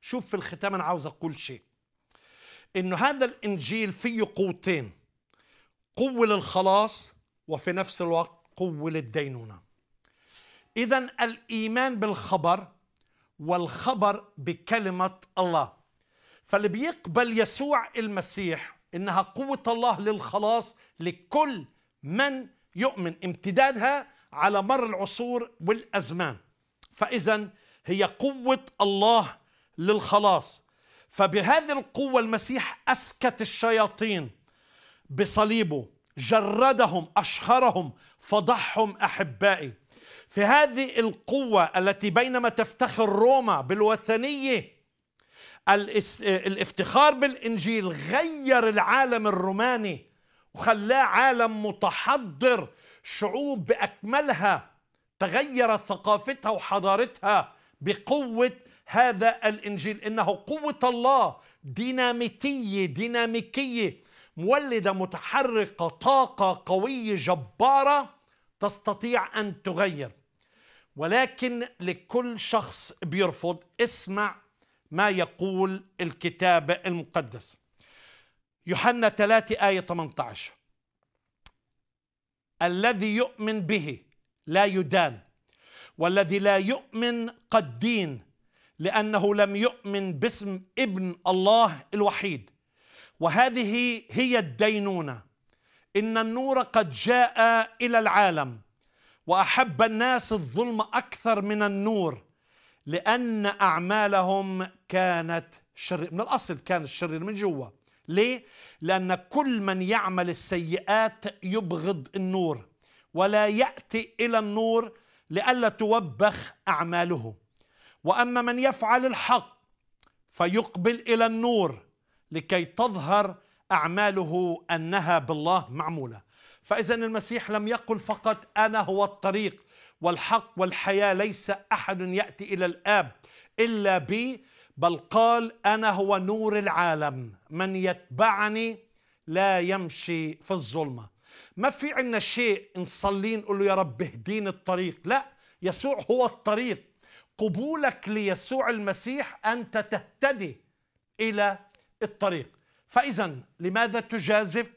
شوف في الختام انا عاوز اقول شيء انه هذا الانجيل فيه قوتين قوه للخلاص وفي نفس الوقت قوه للدينونه اذا الايمان بالخبر والخبر بكلمه الله فاللي بيقبل يسوع المسيح انها قوه الله للخلاص لكل من يؤمن امتدادها على مر العصور والازمان فاذا هي قوه الله للخلاص فبهذه القوة المسيح أسكت الشياطين بصليبه جردهم أشهرهم فضحهم أحبائي في هذه القوة التي بينما تفتخر روما بالوثنية الافتخار بالإنجيل غير العالم الروماني وخلاه عالم متحضر شعوب بأكملها تغيرت ثقافتها وحضارتها بقوة هذا الانجيل انه قوه الله ديناميتيه ديناميكيه مولده متحركه طاقه قويه جباره تستطيع ان تغير ولكن لكل شخص بيرفض اسمع ما يقول الكتاب المقدس يوحنا 3 آية 18 الذي يؤمن به لا يدان والذي لا يؤمن قد دين لأنه لم يؤمن باسم ابن الله الوحيد وهذه هي الدينونة إن النور قد جاء إلى العالم وأحب الناس الظلم أكثر من النور لأن أعمالهم كانت شر من الأصل كان الشرير من جوا ليه؟ لأن كل من يعمل السيئات يبغض النور ولا يأتي إلى النور لئلا توبخ أعماله واما من يفعل الحق فيقبل الى النور لكي تظهر اعماله انها بالله معموله فاذا المسيح لم يقل فقط انا هو الطريق والحق والحياه ليس احد ياتي الى الاب الا بي بل قال انا هو نور العالم من يتبعني لا يمشي في الظلمه ما في عندنا شيء نصلي نقول له يا رب اهديني الطريق لا يسوع هو الطريق قبولك ليسوع المسيح أنت تهتدي إلى الطريق فإذا لماذا تجازف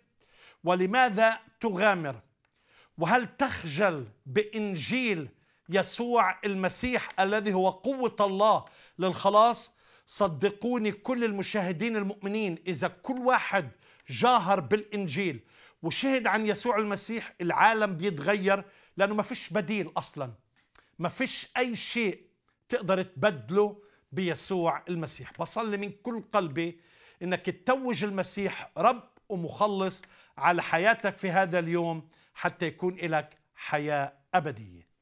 ولماذا تغامر وهل تخجل بإنجيل يسوع المسيح الذي هو قوة الله للخلاص صدقوني كل المشاهدين المؤمنين إذا كل واحد جاهر بالإنجيل وشهد عن يسوع المسيح العالم بيتغير لأنه ما فيش بديل أصلا ما فيش أي شيء تقدر تبدله بيسوع المسيح بصلي من كل قلبي انك تتوج المسيح رب ومخلص على حياتك في هذا اليوم حتى يكون لك حياه ابديه